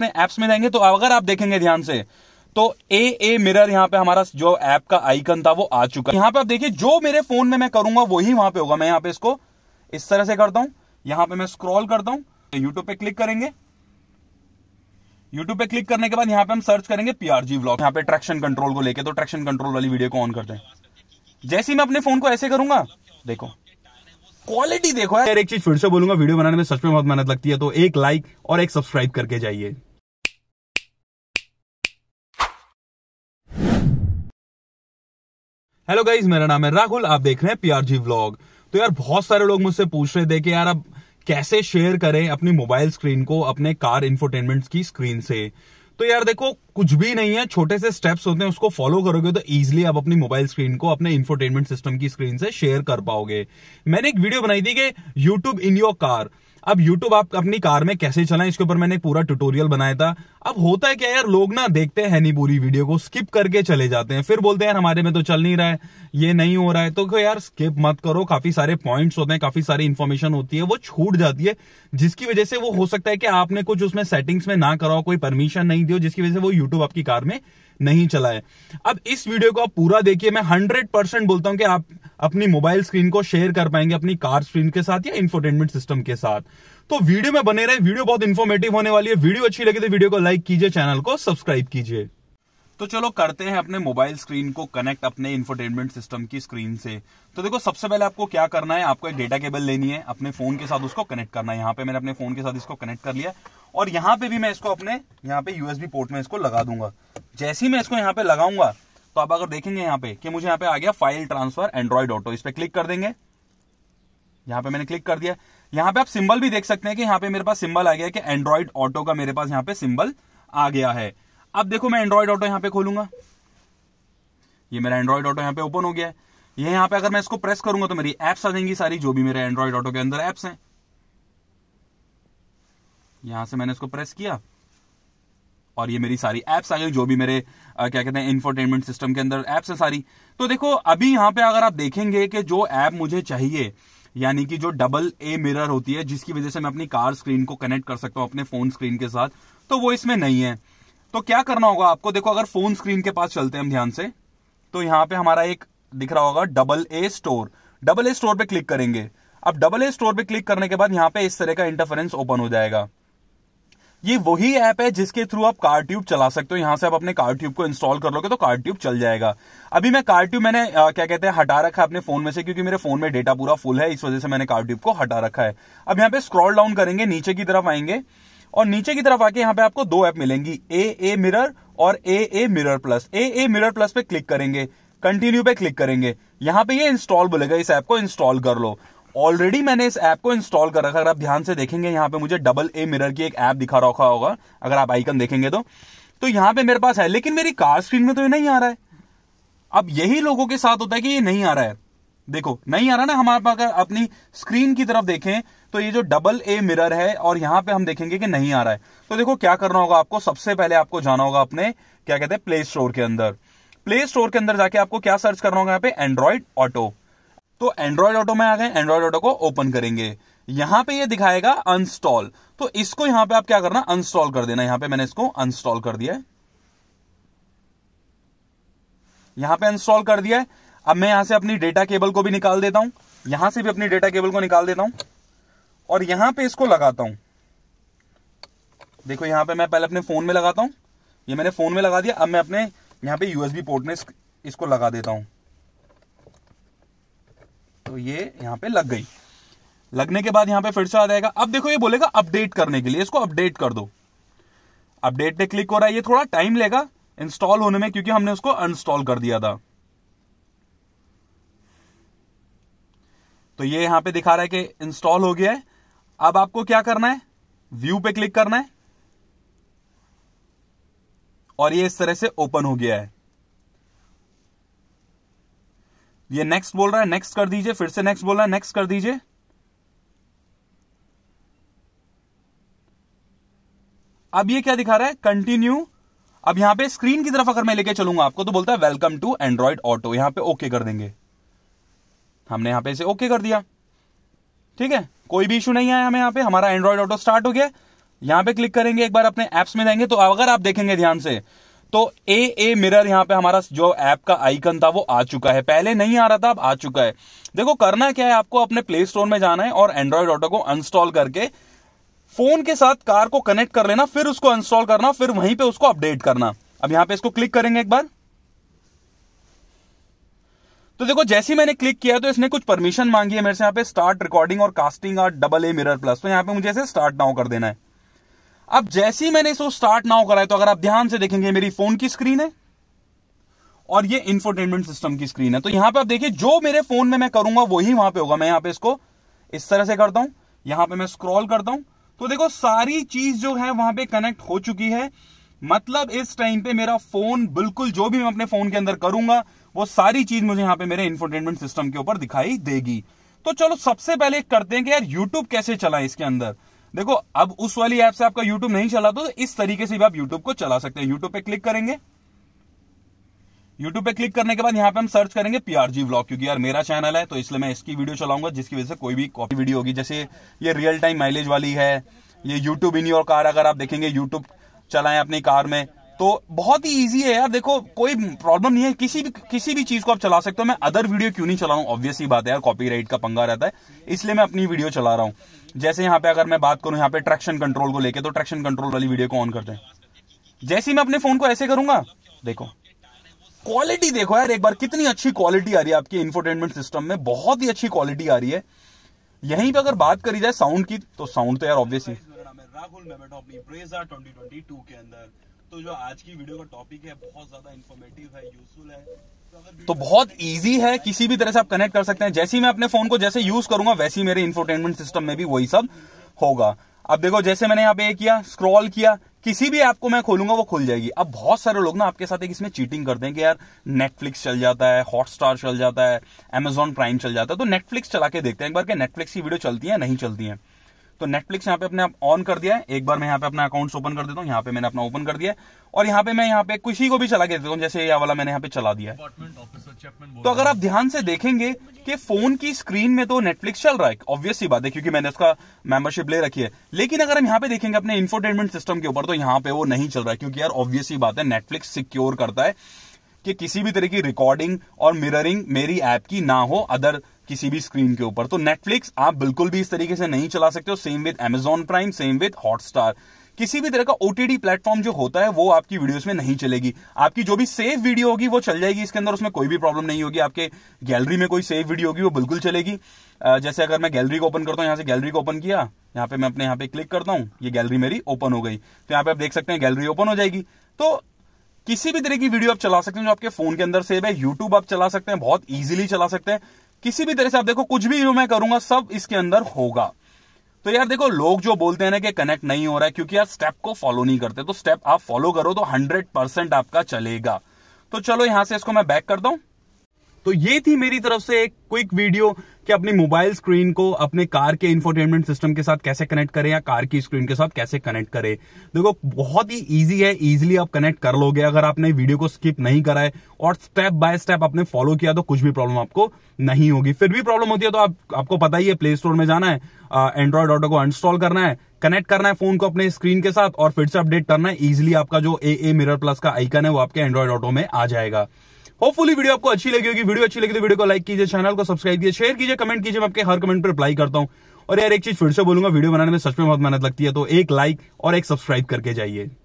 अपने एप्स में जाएंगे तो अगर आप देखेंगे ध्यान से तो ए ए मिरर यहाँ पे हमारा जो ऐप का आइकन था वो आ चुका है यहाँ पे आप देखिए जो मेरे फोन में मैं करूंगा वही वहां पे होगा मैं यहाँ पे इसको इस तरह से करता हूं यहाँ पे मैं स्क्रॉल करता हूँ यूट्यूब तो पे क्लिक करेंगे यूट्यूब पे क्लिक करने के बाद यहाँ पे हम सर्च करेंगे पीआरजी ब्लॉग यहाँ पे ट्रैक्शन कंट्रोल को लेकर तो ट्रैक्शन कंट्रोल वाली वीडियो को ऑन करते हैं जैसे ही मैं अपने फोन को ऐसे करूंगा देखो क्वालिटी देखो यार एक चीज फिर से बोलूंगा वीडियो बनाने में सच में बहुत मेहनत लगती है तो एक लाइक और एक सब्सक्राइब करके जाइए हेलो गाइज मेरा नाम है राहुल आप देख रहे हैं पीआरजी व्लॉग तो यार बहुत सारे लोग मुझसे पूछ रहे थे कि यार अब कैसे शेयर करें अपनी मोबाइल स्क्रीन को अपने कार इंफोटेनमेंट की स्क्रीन से तो यार देखो कुछ भी नहीं है छोटे से स्टेप्स होते हैं उसको फॉलो करोगे तो इजीली आप अपनी मोबाइल स्क्रीन को अपने इंफोटेनमेंट सिस्टम की स्क्रीन से शेयर कर पाओगे मैंने एक वीडियो बनाई थी कि यूट्यूब इन योर कार अब यूट्यूब आप अपनी कार में कैसे चलाएं इसके ऊपर मैंने पूरा ट्यूटोरियल बनाया था अब होता है क्या यार लोग ना देखते हैं नहीं पूरी वीडियो को स्किप करके चले जाते हैं फिर बोलते हैं यार हमारे में तो चल नहीं रहा है ये नहीं हो रहा है तो यार स्किप मत करो काफी सारे पॉइंट्स होते हैं काफी सारी इन्फॉर्मेशन होती है वो छूट जाती है जिसकी वजह से वो हो सकता है कि आपने कुछ उसमें सेटिंग्स में ना कराओ कोई परमिशन नहीं दियो जिसकी वजह से वो यूट्यूब आपकी कार में नहीं चलाए अब इस वीडियो को आप पूरा देखिए मैं हंड्रेड परसेंट बोलता हूं कि आप अपनी मोबाइल स्क्रीन को शेयर कर पाएंगे अपनी कार स्क्रीन के साथ या इंफोटेनमेंट सिस्टम के साथ तो वीडियो में बने रहे वीडियो बहुत इन्फॉर्मेटिव होने वाली है वीडियो अच्छी लगी तो वीडियो को लाइक कीजिए चैनल को सब्सक्राइब कीजिए तो चलो करते हैं अपने मोबाइल स्क्रीन को कनेक्ट अपने इंफोटेनमेंट सिस्टम की स्क्रीन से तो देखो सबसे पहले आपको क्या करना है आपको एक डेटा केबल लेनी है अपने फोन के साथ उसको कनेक्ट करना है यहाँ पे मैंने अपने फोन के साथ इसको कनेक्ट कर लिया और यहाँ पे भी मैं इसको अपने यहाँ पे यूएसबी पोर्ट में इसको लगा दूंगा जैसे ही मैं इसको यहाँ पे लगाऊंगा तो आप अगर देखेंगे यहाँ पे कि मुझे यहाँ पे आ गया फाइल ट्रांसफर एंड्रॉइड ऑटो इस पर क्लिक कर देंगे यहाँ पे मैंने क्लिक कर दिया यहाँ पे आप सिंबल भी देख सकते हैं कि यहाँ पे मेरे पास सिंबल आ गया कि एंड्रॉइड ऑटो का मेरे पास यहाँ पे सिंबल आ गया है अब देखो मैं एंड्रॉइड ऑटो यहाँ पे खोलूंगा ये मेरा एंड्रॉइड ऑटो यहाँ पे ओपन हो गया है ये यहाँ पे अगर मैं इसको प्रेस करूंगा तो मेरी एप्स आ जाएंगी सारी जो भी मेरे एंड्रॉइड ऑटो के अंदर एप्स हैं यहां से मैंने इसको प्रेस किया और ये मेरी सारी एप्स आ गई जो भी मेरे आ, क्या कहते हैं इंफोटेनमेंट सिस्टम के अंदर एप्स है सारी तो देखो अभी यहां पे अगर आप देखेंगे कि जो ऐप मुझे चाहिए यानी कि जो डबल ए मिरर होती है जिसकी वजह से मैं अपनी कार स्क्रीन को कनेक्ट कर सकता हूँ अपने फोन स्क्रीन के साथ तो वो इसमें नहीं है तो क्या करना होगा आपको देखो अगर फोन स्क्रीन के पास चलते हैं हम ध्यान से तो यहाँ पे हमारा एक दिख रहा होगा double A store double A store पे क्लिक करेंगे अब डबल ए स्टोर पे क्लिक करने के बाद यहाँ पे इस तरह का इंटरफेरेंस ओपन हो जाएगा ये वही ऐप है जिसके थ्रू आप कार ट्यूब चला सकते हो यहां से आप अपने कार ट्यूब को इंस्टॉल कर लोगे तो कार ट्यूब चल जाएगा अभी मैं कार ट्यूब मैंने आ, क्या कहते हैं हटा रखा है अपने फोन में से क्योंकि मेरे फोन में डेटा पूरा फुल है इस वजह से मैंने कार ट्यूब को हटा रखा है अब यहाँ पे स्क्रॉल डाउन करेंगे नीचे की तरफ आएंगे और नीचे की तरफ आके यहाँ पे आपको दो ऐप मिलेंगी ए ए मिरर और A A mirror plus A A mirror plus पे क्लिक करेंगे कंटिन्यू पे क्लिक करेंगे यहाँ पे ये इंस्टॉल बोलेगा इस ऐप को इंस्टॉल कर लो ऑलरेडी मैंने इस ऐप को इंस्टॉल कर रखा अगर आप ध्यान से देखेंगे यहाँ पे मुझे डबल ए मिरर की एक ऐप दिखा रखा होगा अगर आप आइकन देखेंगे तो तो यहाँ पे मेरे पास है लेकिन मेरी कार स्क्रीन में तो ये नहीं आ रहा है अब यही लोगों के साथ होता है कि ये नहीं आ रहा है देखो नहीं आ रहा ना हम आप अगर अपनी स्क्रीन की तरफ देखें तो ये जो डबल ए मिरर है और यहां पे हम देखेंगे कि नहीं आ रहा है तो देखो क्या करना होगा आपको सबसे पहले आपको जाना होगा अपने क्या कहते हैं प्ले स्टोर के अंदर प्ले स्टोर के अंदर जाके आपको क्या सर्च करना होगा यहाँ पे एंड्रॉइड ऑटो तो एंड्रॉयड ऑटो में आ गए एंड्रॉयड ऑटो को ओपन करेंगे यहां पे ये दिखाएगा अनस्टॉल तो इसको यहां पे आप क्या करना अनस्टॉल कर देना यहां पे मैंने इसको अनस्टॉल कर दिया है यहां पे अनस्टॉल कर दिया है अब मैं यहां से अपनी डेटा केबल को भी निकाल देता हूं यहां से भी अपनी डेटा केबल को निकाल देता हूं और यहां पे इसको लगाता हूं देखो यहां पे मैं पहले अपने फोन में लगाता हूं ये मैंने फोन में लगा दिया अब मैं अपने यहां पे यूएसबी पोर्ट में इसको लगा देता हूं तो ये यहाँ पे लग गई लगने के बाद यहाँ पे फिर से आ जाएगा अब देखो ये बोलेगा अपडेट करने के लिए इसको अपडेट कर दो अपडेट पे क्लिक हो रहा है ये थोड़ा टाइम लेगा इंस्टॉल होने में क्योंकि हमने उसको अनस्टॉल कर दिया था तो ये यहां पे दिखा रहा है कि इंस्टॉल हो गया है अब आपको क्या करना है व्यू पे क्लिक करना है और ये इस तरह से ओपन हो गया है ये नेक्स्ट बोल रहा है नेक्स्ट कर दीजिए फिर से नेक्स्ट बोल रहा है नेक्स्ट कर दीजिए अब ये क्या दिखा रहा है कंटिन्यू अब यहां पे स्क्रीन की तरफ अगर मैं लेके चलूंगा आपको तो बोलता है वेलकम टू एंड्रॉइड ऑटो यहां पे ओके कर देंगे हमने यहां पे इसे ओके कर दिया ठीक है कोई भी इशू नहीं आया हमें यहां पे हमारा एंड्रॉइड ऑटो स्टार्ट हो गया यहां पे क्लिक करेंगे एक बार अपने एप्स में जाएंगे तो अगर आप देखेंगे ध्यान से तो ए ए मिरर यहाँ पे हमारा जो ऐप का आइकन था वो आ चुका है पहले नहीं आ रहा था अब आ चुका है देखो करना क्या है आपको अपने प्ले स्टोर में जाना है और एंड्रॉयड ऑटो को अनस्टॉल करके फोन के साथ कार को कनेक्ट कर लेना फिर उसको अनस्टॉल करना फिर वहीं पे उसको अपडेट करना अब यहां पे इसको क्लिक करेंगे एक बार तो देखो जैसे ही मैंने क्लिक किया तो इसने कुछ परमिशन मांगी है मेरे से यहां पे स्टार्ट रिकॉर्डिंग और कास्टिंग और डबल ए मिरर प्लस तो यहां पे मुझे इसे स्टार्ट नाउ कर देना है अब जैसे ही मैंने इसको स्टार्ट नाउ कराया तो अगर आप ध्यान से देखेंगे मेरी फोन की स्क्रीन है और ये इंफोटेनमेंट सिस्टम की स्क्रीन है तो यहां पे आप देखिए जो मेरे फोन में मैं करूंगा वही वहां पे होगा मैं यहां पे इसको इस तरह से करता हूं यहां पे मैं स्क्रॉल करता हूं तो देखो सारी चीज जो है वहां पे कनेक्ट हो चुकी है मतलब इस टाइम पे मेरा फोन बिल्कुल जो भी मैं अपने फोन के अंदर करूंगा वो सारी चीज मुझे यहां पे मेरे इंफोटेनमेंट सिस्टम के ऊपर दिखाई देगी तो चलो सबसे पहले करते हैं कि यार यूट्यूब कैसे चला इसके अंदर देखो अब उस वाली ऐप से आपका यूट्यूब नहीं चला तो इस तरीके से भी आप यूट्यूब को चला सकते हैं यूट्यूब पे क्लिक करेंगे यूट्यूब पे क्लिक करने के बाद यहाँ पे हम सर्च करेंगे पीआरजी व्लॉग क्योंकि यार मेरा चैनल है तो इसलिए मैं इसकी वीडियो चलाऊंगा जिसकी वजह से कोई भी कॉपी वीडियो होगी जैसे ये रियल टाइम माइलेज वाली है ये यूट्यूब इन योर कार अगर आप देखेंगे यूट्यूब चलाएं अपनी कार में तो बहुत ही इजी है यार देखो कोई प्रॉब्लम नहीं है किसी भी किसी भी चीज को आप चला सकते हो मैं अदर वीडियो क्यों नहीं चला रहा हूँ ऑब्वियसली बात है यार कॉपीराइट का पंगा रहता है इसलिए मैं अपनी वीडियो चला रहा हूँ जैसे यहाँ पे अगर मैं बात करूँ यहाँ पे ट्रैक्शन कंट्रोल को लेकर तो ट्रैक्शन कंट्रोल वाली वीडियो को ऑन करते हैं जैसे ही मैं अपने फोन को ऐसे करूंगा देखो क्वालिटी देखो यार एक बार कितनी अच्छी क्वालिटी आ रही है आपके इन्फोटेनमेंट सिस्टम में बहुत ही अच्छी क्वालिटी आ रही है यहीं पे अगर बात करी जाए साउंड की तो साउंड तो यार ऑब्वियसली राहुल के अंदर तो जो आज की वीडियो का टॉपिक है बहुत ज्यादा इन्फॉर्मेटिव है यूजफुल है तो, तो बहुत इजी है किसी भी तरह से आप कनेक्ट कर सकते हैं जैसे ही मैं अपने फोन को जैसे यूज करूंगा वैसे ही मेरे इंफोटेनमेंट सिस्टम में भी वही सब होगा अब देखो जैसे मैंने यहाँ पे किया स्क्रॉल किया किसी भी ऐप को मैं खोलूंगा वो खुल जाएगी अब बहुत सारे लोग ना आपके साथ एक इसमें चीटिंग करते हैं कि यार नेटफ्लिक्स चल जाता है हॉटस्टार चल जाता है अमेजोन प्राइम चल जाता है तो नेटफ्लिक्स चला के देखते हैं एक बार के नेटफ्लिक्स की वीडियो चलती है नहीं चलती है तो नेटफ्लिक्स यहाँ पे अपने आप ऑन कर दिया है एक बार मैं यहाँ पे अपना अकाउंट्स ओपन कर देता हूँ यहाँ पे मैंने अपना ओपन कर दिया और यहाँ पे मैं यहाँ पे किसी को भी चला के देता हूँ जैसे यह वाला मैंने यहाँ पे चला दिया तो अगर आप ध्यान से देखेंगे कि फोन की स्क्रीन में तो नेटफ्लिक्स चल रहा है ऑब्वियस सी बात है क्योंकि मैंने उसका मेंबरशिप ले रखी है लेकिन अगर हम यहाँ पे देखेंगे अपने इन्फोटेनमेंट सिस्टम के ऊपर तो यहाँ पे वो नहीं चल रहा है क्योंकि यार ऑब्वियस सी बात है नेटफ्लिक्स सिक्योर करता है कि किसी भी तरह की रिकॉर्डिंग और मिररिंग मेरी ऐप की ना हो अदर किसी भी स्क्रीन के ऊपर तो नेटफ्लिक्स आप बिल्कुल भी इस तरीके से नहीं चला सकते हो same with Amazon Prime same with Hotstar किसी भी तरह का ओटीडी प्लेटफॉर्म जो होता है वो आपकी वीडियोस में नहीं चलेगी आपकी जो भी सेव वीडियो होगी वो चल जाएगी इसके अंदर उसमें कोई भी प्रॉब्लम नहीं होगी आपके गैलरी में कोई सेव वीडियो होगी वो बिल्कुल चलेगी जैसे अगर मैं गैलरी को ओपन करता हूँ यहाँ से गैलरी को ओपन किया यहाँ पे मैं अपने यहाँ पे क्लिक करता हूँ ये गैलरी मेरी ओपन हो गई तो यहाँ पे आप देख सकते हैं गैलरी ओपन हो जाएगी तो किसी भी तरह की वीडियो आप चला सकते हैं जो आपके फोन के अंदर सेव है यूट्यूब आप चला सकते हैं बहुत इजीली चला सकते हैं किसी भी तरह से आप देखो कुछ भी मैं करूंगा सब इसके अंदर होगा तो यार देखो लोग जो बोलते हैं ना कि कनेक्ट नहीं हो रहा है क्योंकि यार स्टेप को फॉलो नहीं करते तो स्टेप आप फॉलो करो तो हंड्रेड परसेंट आपका चलेगा तो चलो यहां से इसको मैं बैक करता हूं तो ये थी मेरी तरफ से एक क्विक वीडियो कि अपनी मोबाइल स्क्रीन को अपने कार के इंफोटेनमेंट सिस्टम के साथ कैसे कनेक्ट करें या कार की स्क्रीन के साथ कैसे कनेक्ट करें देखो बहुत ही ईजी है इजिली आप कनेक्ट कर लोगे अगर आपने वीडियो को स्किप नहीं कराए और स्टेप बाय स्टेप आपने फॉलो किया तो कुछ भी प्रॉब्लम आपको नहीं होगी फिर भी प्रॉब्लम होती है तो आप, आपको पता ही है प्ले स्टोर में जाना है एंड्रॉयड ऑटो को इंस्टॉल करना है कनेक्ट करना है फोन को अपने स्क्रीन के साथ और फिर से अपडेट करना है इजिली आपका जो ए ए मिरर प्लस का आइकन है वो आपके एंड्रॉयड ऑटो में आ जाएगा होपफुली वीडियो आपको अच्छी लगी होगी वीडियो अच्छी लगी तो वीडियो को लाइक कीजिए चैनल को सब्सक्राइब कीजिए शेयर कीजिए कमेंट कीजिए मैं आपके हर कमेंट पर रिप्लाई करता हूँ और यार एक चीज फिर से बोलूंगा वीडियो बनाने में सच में बहुत मेहनत लगती है तो एक लाइक और एक सब्सक्राइब करके जाइए